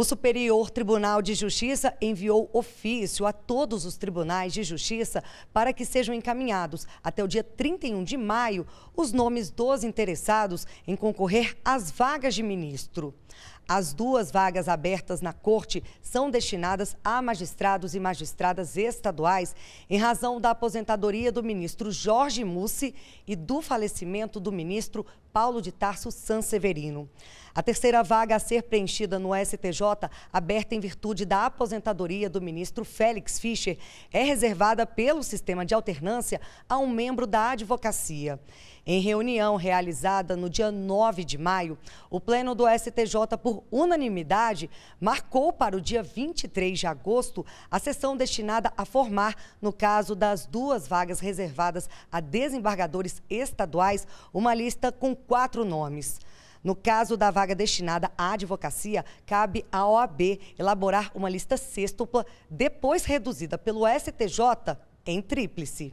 O Superior Tribunal de Justiça enviou ofício a todos os tribunais de justiça para que sejam encaminhados até o dia 31 de maio os nomes dos interessados em concorrer às vagas de ministro. As duas vagas abertas na corte são destinadas a magistrados e magistradas estaduais em razão da aposentadoria do ministro Jorge Mussi e do falecimento do ministro Paulo de Tarso Sanseverino. A terceira vaga a ser preenchida no STJ, aberta em virtude da aposentadoria do ministro Félix Fischer, é reservada pelo sistema de alternância a um membro da advocacia. Em reunião realizada no dia 9 de maio, o Pleno do STJ, por por unanimidade, marcou para o dia 23 de agosto a sessão destinada a formar, no caso das duas vagas reservadas a desembargadores estaduais, uma lista com quatro nomes. No caso da vaga destinada à advocacia, cabe à OAB elaborar uma lista sextupla, depois reduzida pelo STJ em tríplice.